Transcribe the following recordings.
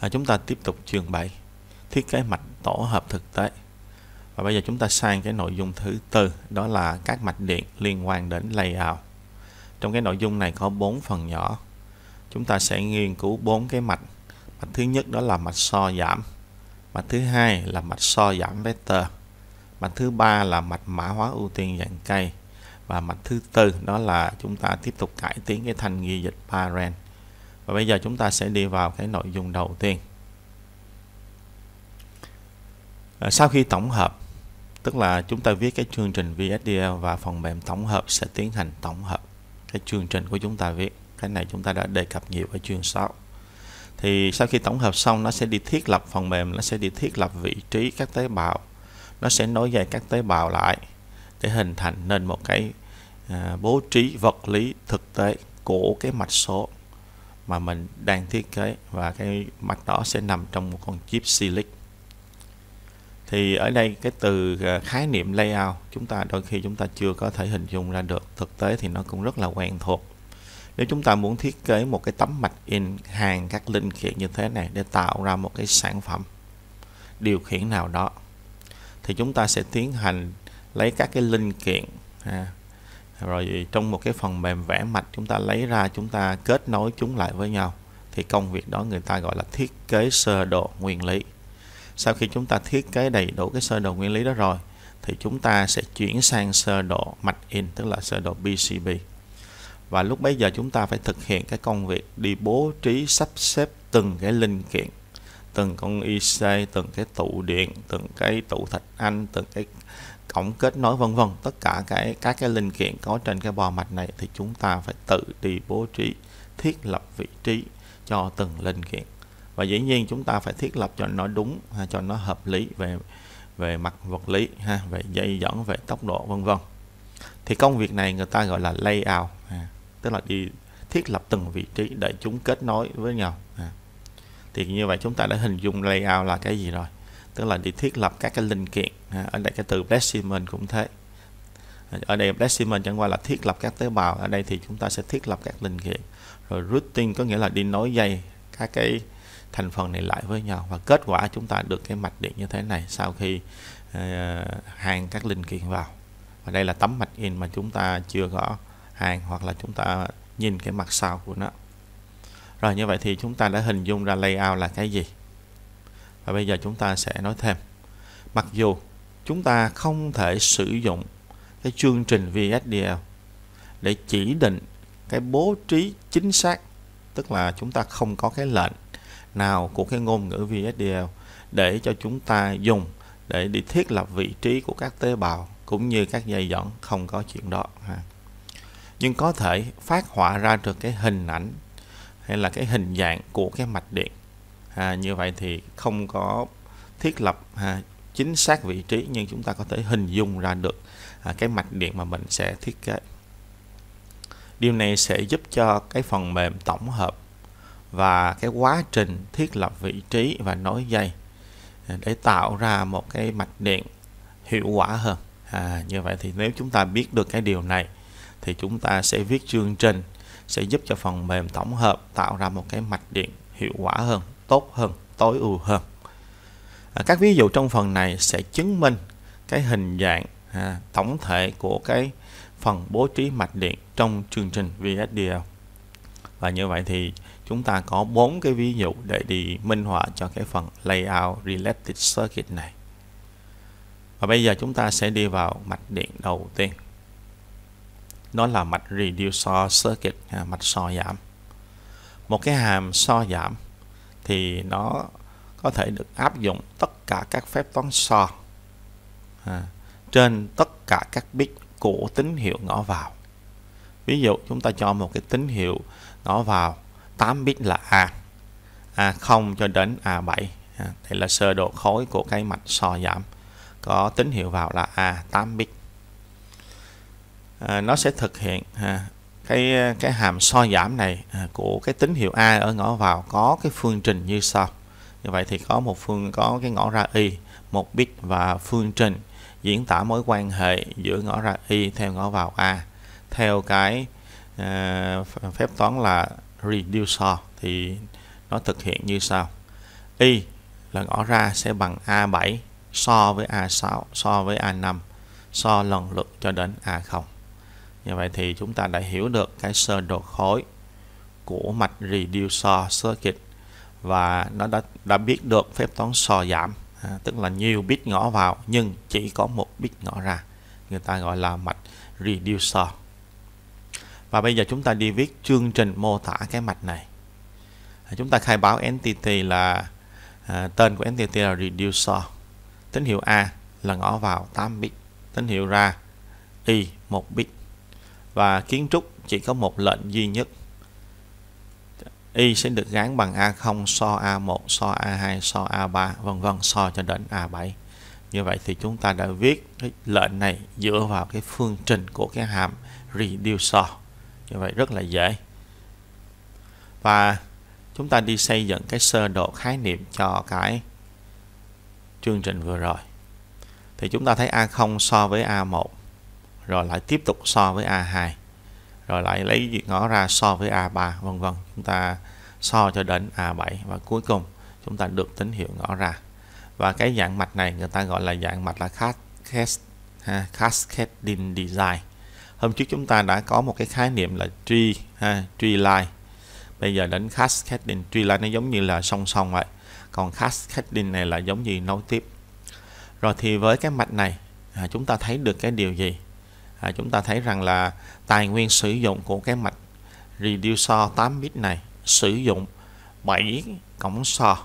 à, chúng ta tiếp tục trường 7 thiết kế mạch tổ hợp thực tế và bây giờ chúng ta sang cái nội dung thứ tư đó là các mạch điện liên quan đến layout trong cái nội dung này có bốn phần nhỏ chúng ta sẽ nghiên cứu bốn cái mạch mạch thứ nhất đó là mạch so giảm mạch thứ hai là mạch so giảm vector mạch thứ ba là mạch mã hóa ưu tiên dạng cây và mạch thứ tư đó là chúng ta tiếp tục cải tiến cái thanh ghi dịch parent và bây giờ chúng ta sẽ đi vào cái nội dung đầu tiên à, sau khi tổng hợp tức là chúng ta viết cái chương trình VSDL và phần mềm tổng hợp sẽ tiến hành tổng hợp cái chương trình của chúng ta viết cái này chúng ta đã đề cập nhiều ở chương 6 thì sau khi tổng hợp xong nó sẽ đi thiết lập phần mềm nó sẽ đi thiết lập vị trí các tế bào nó sẽ nối dây các tế bào lại để hình thành nên một cái à, bố trí vật lý thực tế của cái mạch số mà mình đang thiết kế và cái mặt đó sẽ nằm trong một con chip Silic thì ở đây cái từ à, khái niệm layout chúng ta đôi khi chúng ta chưa có thể hình dung ra được thực tế thì nó cũng rất là quen thuộc nếu chúng ta muốn thiết kế một cái tấm mạch in hàng các linh kiện như thế này để tạo ra một cái sản phẩm điều khiển nào đó thì chúng ta sẽ tiến hành lấy các cái linh kiện à, rồi trong một cái phần mềm vẽ mạch chúng ta lấy ra chúng ta kết nối chúng lại với nhau thì công việc đó người ta gọi là thiết kế sơ đồ nguyên lý sau khi chúng ta thiết kế đầy đủ cái sơ đồ nguyên lý đó rồi thì chúng ta sẽ chuyển sang sơ đồ mạch in tức là sơ đồ PCB và lúc bấy giờ chúng ta phải thực hiện cái công việc đi bố trí sắp xếp từng cái linh kiện từng con IC từng cái tụ điện từng cái tụ thạch anh từng cái cổng kết nối vân vân tất cả cái các cái linh kiện có trên cái bò mạch này thì chúng ta phải tự đi bố trí thiết lập vị trí cho từng linh kiện và dĩ nhiên chúng ta phải thiết lập cho nó đúng ha, cho nó hợp lý về về mặt vật lý ha về dây dẫn về tốc độ vân vân thì công việc này người ta gọi là layout ha, tức là đi thiết lập từng vị trí để chúng kết nối với nhau ha. thì như vậy chúng ta đã hình dung layout là cái gì rồi tức là đi thiết lập các cái linh kiện à, ở đây cái từ specimen cũng thế à, ở đây specimen chẳng qua là thiết lập các tế bào ở đây thì chúng ta sẽ thiết lập các linh kiện rồi routing có nghĩa là đi nối dây các cái thành phần này lại với nhau và kết quả chúng ta được cái mạch điện như thế này sau khi uh, à, hàng các linh kiện vào và đây là tấm mạch in mà chúng ta chưa có hàng hoặc là chúng ta nhìn cái mặt sau của nó rồi như vậy thì chúng ta đã hình dung ra layout là cái gì và bây giờ chúng ta sẽ nói thêm mặc dù chúng ta không thể sử dụng cái chương trình VSDL để chỉ định cái bố trí chính xác tức là chúng ta không có cái lệnh nào của cái ngôn ngữ VSDL để cho chúng ta dùng để đi thiết lập vị trí của các tế bào cũng như các dây dẫn không có chuyện đó ha. nhưng có thể phát họa ra được cái hình ảnh hay là cái hình dạng của cái mạch điện à, như vậy thì không có thiết lập à, chính xác vị trí nhưng chúng ta có thể hình dung ra được à, cái mạch điện mà mình sẽ thiết kế điều này sẽ giúp cho cái phần mềm tổng hợp và cái quá trình thiết lập vị trí và nối dây à, để tạo ra một cái mạch điện hiệu quả hơn à, như vậy thì nếu chúng ta biết được cái điều này thì chúng ta sẽ viết chương trình sẽ giúp cho phần mềm tổng hợp tạo ra một cái mạch điện hiệu quả hơn tốt hơn tối ưu hơn à, các ví dụ trong phần này sẽ chứng minh cái hình dạng à, tổng thể của cái phần bố trí mạch điện trong chương trình VSDL và như vậy thì chúng ta có bốn cái ví dụ để đi minh họa cho cái phần layout related circuit này và bây giờ chúng ta sẽ đi vào mạch điện đầu tiên đó là mạch reducer circuit à, mạch so giảm một cái hàm so giảm thì nó có thể được áp dụng tất cả các phép toán so à, trên tất cả các bit của tín hiệu ngõ vào ví dụ chúng ta cho một cái tín hiệu ngõ vào 8 bit là A A0 cho đến A7 à, đây là sơ đồ khối của cái mạch so giảm có tín hiệu vào là A8 bit à, nó sẽ thực hiện à, cái ờ, cái hàm so giảm này ờ, của cái tín hiệu A ở ngõ vào có cái phương trình như sau như vậy thì có một phương có cái ngõ ra y một bit và phương trình diễn tả mối quan hệ giữa ngõ ra y theo ngõ vào A theo cái uh, phép toán là reducer thì nó thực hiện như sau y là ngõ ra sẽ bằng A7 so với A6 so với A5 so lần lượt cho đến A0 như vậy thì chúng ta đã hiểu được cái sơ đồ khối của mạch reducer circuit và nó đã đã biết được phép toán so giảm à, tức là nhiều bit ngõ vào nhưng chỉ có một bit ngõ ra người ta gọi là mạch reducer và bây giờ chúng ta đi viết chương trình mô tả cái mạch này à, chúng ta khai báo entity là à, tên của entity là reducer tín hiệu A là ngõ vào 8 bit tín hiệu ra Y 1 bit và kiến trúc chỉ có một lệnh duy nhất y sẽ được gán bằng A0 so A1 so A2 so A3 vân vân so cho đến A7 như vậy thì chúng ta đã viết cái lệnh này dựa vào cái phương trình của cái hàm reducer như vậy rất là dễ và chúng ta đi xây dựng cái sơ đồ khái niệm cho cái chương trình vừa rồi thì chúng ta thấy A0 so với A1 rồi lại tiếp tục so với A2 rồi lại lấy việc ngõ ra so với A3 vân vân chúng ta so cho đến A7 và cuối cùng chúng ta được tín hiệu ngõ ra và cái dạng mạch này người ta gọi là dạng mạch là cascade ha, cascading design hôm trước chúng ta đã có một cái khái niệm là tree ha, tree line bây giờ đến cascading tree line nó giống như là song song vậy còn cascading này là giống như nối tiếp rồi thì với cái mạch này à, chúng ta thấy được cái điều gì à, chúng ta thấy rằng là tài nguyên sử dụng của cái mạch reducer 8 bit này sử dụng 7 cổng so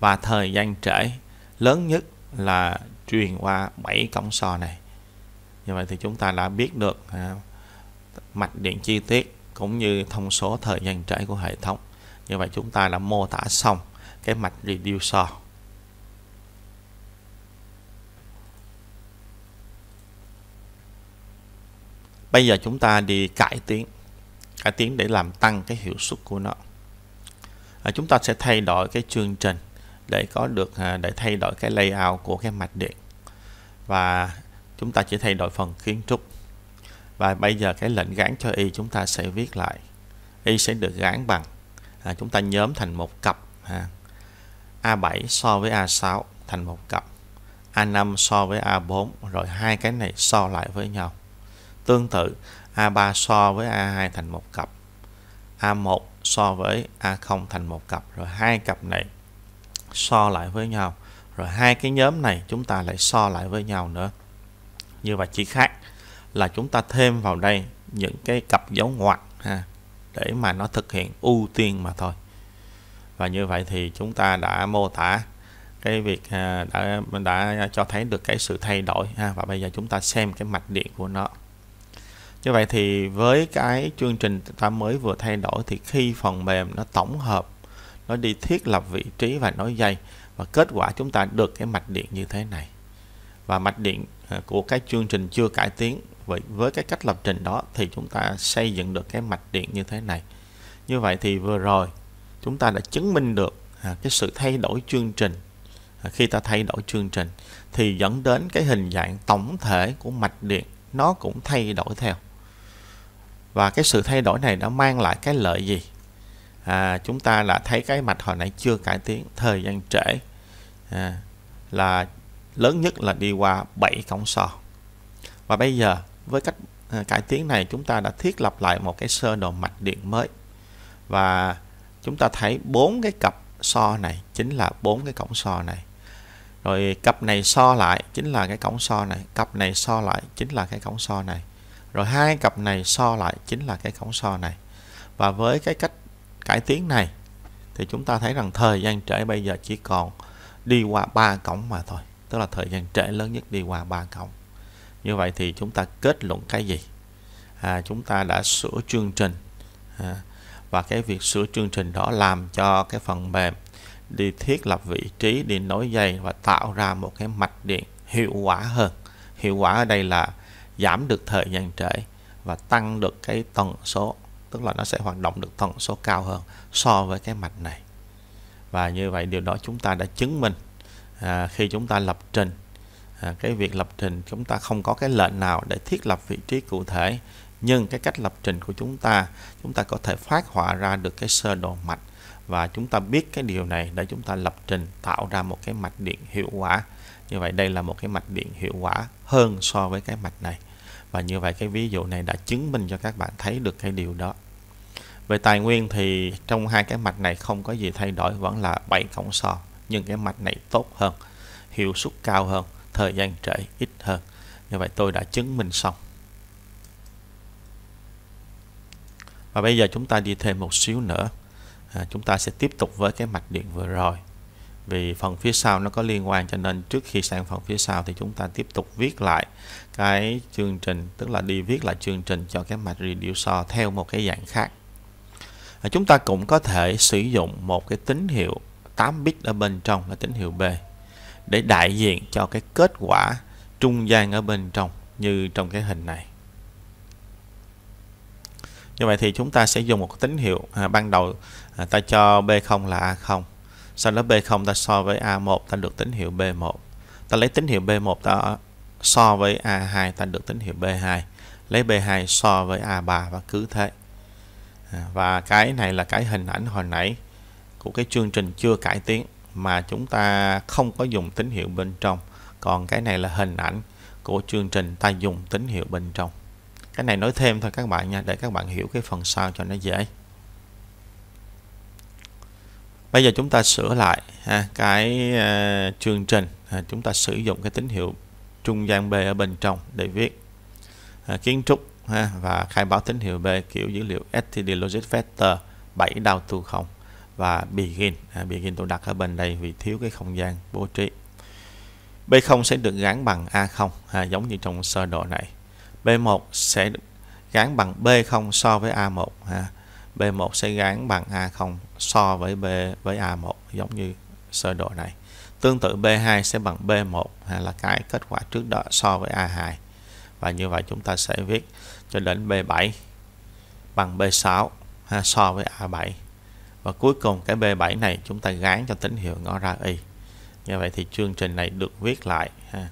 và thời gian trễ lớn nhất là truyền qua 7 cổng so này như vậy thì chúng ta đã biết được à, mạch điện chi tiết cũng như thông số thời gian trễ của hệ thống như vậy chúng ta đã mô tả xong cái mạch reducer bây giờ chúng ta đi cải tiến cải tiến để làm tăng cái hiệu suất của nó à, chúng ta sẽ thay đổi cái chương trình để có được à, để thay đổi cái layout của cái mạch điện và chúng ta chỉ thay đổi phần kiến trúc và bây giờ cái lệnh gán cho y chúng ta sẽ viết lại y sẽ được gán bằng à, chúng ta nhóm thành một cặp ha. A7 so với A6 thành một cặp A5 so với A4 rồi hai cái này so lại với nhau Tương tự, A3 so với A2 thành một cặp, A1 so với A0 thành một cặp, rồi hai cặp này so lại với nhau, rồi hai cái nhóm này chúng ta lại so lại với nhau nữa. Như vậy chỉ khác là chúng ta thêm vào đây những cái cặp dấu ngoặc ha để mà nó thực hiện ưu tiên mà thôi. Và như vậy thì chúng ta đã mô tả cái việc à, đã đã cho thấy được cái sự thay đổi ha và bây giờ chúng ta xem cái mạch điện của nó như vậy thì với cái chương trình ta mới vừa thay đổi thì khi phần mềm nó tổng hợp nó đi thiết lập vị trí và nối dây và kết quả chúng ta được cái mạch điện như thế này và mạch điện à, của cái chương trình chưa cải tiến vậy với cái cách lập trình đó thì chúng ta xây dựng được cái mạch điện như thế này như vậy thì vừa rồi chúng ta đã chứng minh được à, cái sự thay đổi chương trình à, khi ta thay đổi chương trình thì dẫn đến cái hình dạng tổng thể của mạch điện nó cũng thay đổi theo và cái sự thay đổi này nó mang lại cái lợi gì à, chúng ta đã thấy cái mạch hồi nãy chưa cải tiến thời gian trễ à, là lớn nhất là đi qua 7 cổng sò và bây giờ với cách à, cải tiến này chúng ta đã thiết lập lại một cái sơ đồ mạch điện mới và chúng ta thấy bốn cái cặp so này chính là bốn cái cổng so này rồi cặp này so lại chính là cái cổng so này cặp này so lại chính là cái cổng so này rồi hai cặp này so lại chính là cái cổng so này và với cái cách cải tiến này thì chúng ta thấy rằng thời gian trễ bây giờ chỉ còn đi qua ba cổng mà thôi tức là thời gian trễ lớn nhất đi qua ba cổng như vậy thì chúng ta kết luận cái gì à, chúng ta đã sửa chương trình à, và cái việc sửa chương trình đó làm cho cái phần mềm đi thiết lập vị trí đi nối dây và tạo ra một cái mạch điện hiệu quả hơn hiệu quả ở đây là giảm được thời gian trễ và tăng được cái tần số tức là nó sẽ hoạt động được tần số cao hơn so với cái mạch này và như vậy điều đó chúng ta đã chứng minh à, khi chúng ta lập trình à, cái việc lập trình chúng ta không có cái lệnh nào để thiết lập vị trí cụ thể nhưng cái cách lập trình của chúng ta chúng ta có thể phát họa ra được cái sơ đồ mạch và chúng ta biết cái điều này để chúng ta lập trình tạo ra một cái mạch điện hiệu quả như vậy đây là một cái mạch điện hiệu quả hơn so với cái mạch này và như vậy cái ví dụ này đã chứng minh cho các bạn thấy được cái điều đó về tài nguyên thì trong hai cái mạch này không có gì thay đổi vẫn là 7 cổng so nhưng cái mạch này tốt hơn hiệu suất cao hơn thời gian trễ ít hơn như vậy tôi đã chứng minh xong và bây giờ chúng ta đi thêm một xíu nữa à, chúng ta sẽ tiếp tục với cái mạch điện vừa rồi vì phần phía sau nó có liên quan cho nên trước khi sang phần phía sau thì chúng ta tiếp tục viết lại cái chương trình tức là đi viết lại chương trình cho cái mạch reducer theo một cái dạng khác à, chúng ta cũng có thể sử dụng một cái tín hiệu 8 bit ở bên trong là tín hiệu B để đại diện cho cái kết quả trung gian ở bên trong như trong cái hình này như vậy thì chúng ta sẽ dùng một tín hiệu à, ban đầu à, ta cho B0 là A0 sau đó B0 ta so với A1 ta được tín hiệu B1 ta lấy tín hiệu B1 ta so với A2 ta được tín hiệu B2 lấy B2 so với A3 và cứ thế à, và cái này là cái hình ảnh hồi nãy của cái chương trình chưa cải tiến mà chúng ta không có dùng tín hiệu bên trong còn cái này là hình ảnh của chương trình ta dùng tín hiệu bên trong cái này nói thêm thôi các bạn nha để các bạn hiểu cái phần sau cho nó dễ bây giờ chúng ta sửa lại ha, cái uh, chương trình ha, à, chúng ta sử dụng cái tín hiệu trung gian B ở bên trong để viết ha, à, kiến trúc ha, và khai báo tín hiệu B kiểu dữ liệu STD Logic Vector 7 đào tu không và begin ha, à, begin tôi đặt ở bên đây vì thiếu cái không gian bố trí B0 sẽ được gắn bằng A0 ha, giống như trong sơ đồ này B1 sẽ gắn bằng B0 so với A1 ha B1 sẽ gán bằng A0 so với B với A1 giống như sơ đồ này. Tương tự B2 sẽ bằng B1 là cái kết quả trước đó so với A2. Và như vậy chúng ta sẽ viết cho đến B7 bằng B6 ha, so với A7. Và cuối cùng cái B7 này chúng ta gán cho tín hiệu ngõ ra Y. Như vậy thì chương trình này được viết lại ha.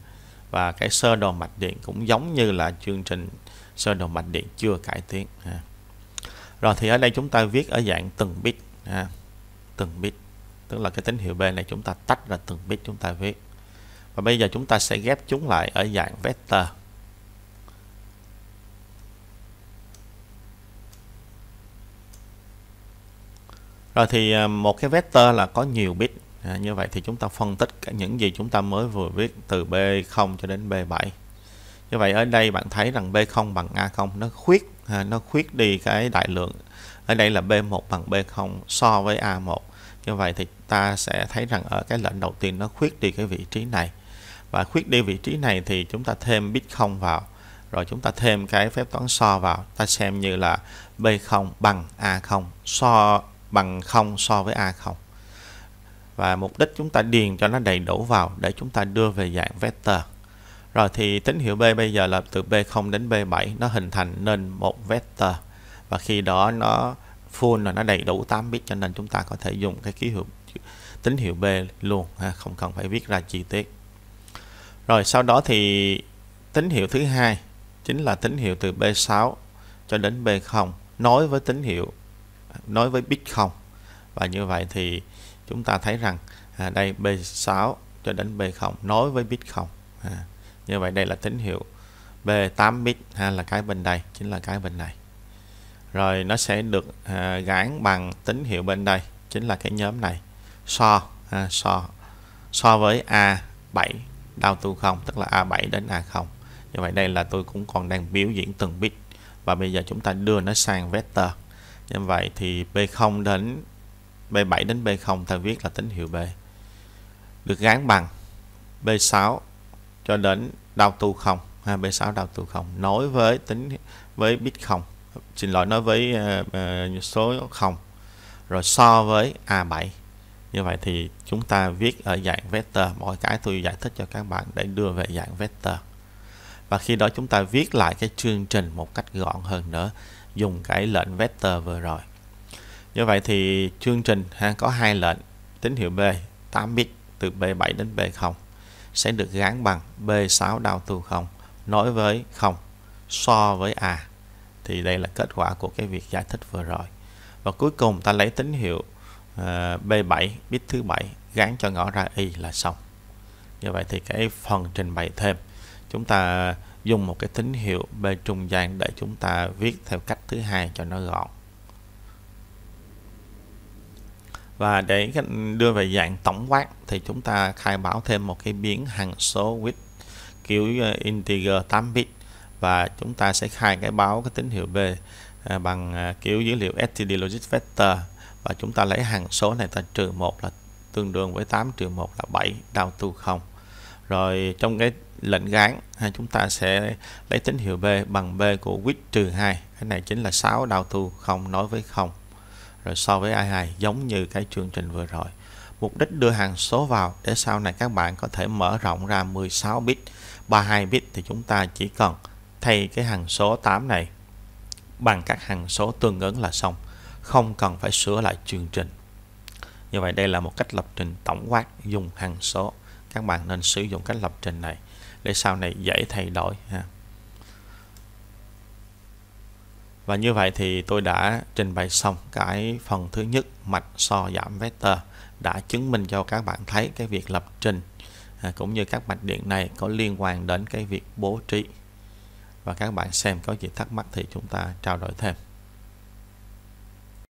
Và cái sơ đồ mạch điện cũng giống như là chương trình sơ đồ mạch điện chưa cải tiến ha rồi thì ở đây chúng ta viết ở dạng từng bit ha. từng bit tức là cái tín hiệu B này chúng ta tách ra từng bit chúng ta viết và bây giờ chúng ta sẽ ghép chúng lại ở dạng vector Rồi thì à, một cái vector là có nhiều bit. À, như vậy thì chúng ta phân tích những gì chúng ta mới vừa viết từ B0 cho đến B7. Như vậy ở đây bạn thấy rằng B0 bằng A0 nó khuyết ha, nó khuyết đi cái đại lượng ở đây là B1 bằng B0 so với A1 như vậy thì ta sẽ thấy rằng ở cái lệnh đầu tiên nó khuyết đi cái vị trí này và khuyết đi vị trí này thì chúng ta thêm bit 0 vào rồi chúng ta thêm cái phép toán so vào ta xem như là B0 bằng A0 so bằng 0 so với A0 và mục đích chúng ta điền cho nó đầy đủ vào để chúng ta đưa về dạng vector rồi thì tín hiệu B bây giờ là từ B0 đến B7 nó hình thành nên một vector và khi đó nó full là nó đầy đủ 8 bit cho nên chúng ta có thể dùng cái ký hiệu tín hiệu B luôn ha, không cần phải viết ra chi tiết. Rồi sau đó thì tín hiệu thứ hai chính là tín hiệu từ B6 cho đến B0 nối với tín hiệu nối với bit 0. Và như vậy thì chúng ta thấy rằng à, đây B6 cho đến B0 nối với bit 0. À như vậy đây là tín hiệu B8 bit ha là cái bên đây chính là cái bên này rồi nó sẽ được à, gán bằng tín hiệu bên đây chính là cái nhóm này so ha, so so với A7 đau tu không tức là A7 đến A0 như vậy đây là tôi cũng còn đang biểu diễn từng bit và bây giờ chúng ta đưa nó sang vector như vậy thì B0 đến B7 đến B0 ta viết là tín hiệu B được gán bằng B6 cho đến đau tu không ha, B6 đau tu không nối với tính với bit không xin lỗi nói với uh, số không rồi so với A7 như vậy thì chúng ta viết ở dạng vector mọi cái tôi giải thích cho các bạn để đưa về dạng vector và khi đó chúng ta viết lại cái chương trình một cách gọn hơn nữa dùng cái lệnh vector vừa rồi như vậy thì chương trình ha, có hai lệnh tín hiệu B 8 bit từ B7 đến B0 sẽ được gán bằng B6 đau tu 0 nói với không so với A. Thì đây là kết quả của cái việc giải thích vừa rồi. Và cuối cùng ta lấy tín hiệu ờ, B7 bit thứ bảy gán cho ngõ ra Y là xong. Như vậy thì cái phần trình bày thêm chúng ta dùng một cái tín hiệu B trung gian để chúng ta viết theo cách thứ hai cho nó gọn. và để đưa về dạng tổng quát thì chúng ta khai báo thêm một cái biến hằng số width kiểu ờ, integer 8 bit và chúng ta sẽ khai cái báo cái tín hiệu b ờ, bằng ờ, kiểu dữ liệu std logic vector và chúng ta lấy hằng số này ta trừ 1 là tương đương với 8 trừ 1 là 7 đau tu không rồi trong cái lệnh gán chúng ta sẽ lấy tín hiệu b bằng b của width trừ 2 cái này chính là 6 đau tu không nói với không rồi so với i2 giống như cái chương trình vừa rồi. Mục đích đưa hàng số vào để sau này các bạn có thể mở rộng ra 16 bit, 32 bit thì chúng ta chỉ cần thay cái hàng số 8 này bằng các hàng số tương ứng là xong, không cần phải sửa lại chương trình. Như vậy đây là một cách lập trình tổng quát dùng hàng số. Các bạn nên sử dụng cách lập trình này để sau này dễ thay đổi ha. Và như vậy thì tôi đã trình bày xong cái phần thứ nhất mạch so giảm vector đã chứng minh cho các bạn thấy cái việc lập trình à, cũng như các mạch điện này có liên quan đến cái việc bố trí. Và các bạn xem có gì thắc mắc thì chúng ta trao đổi thêm.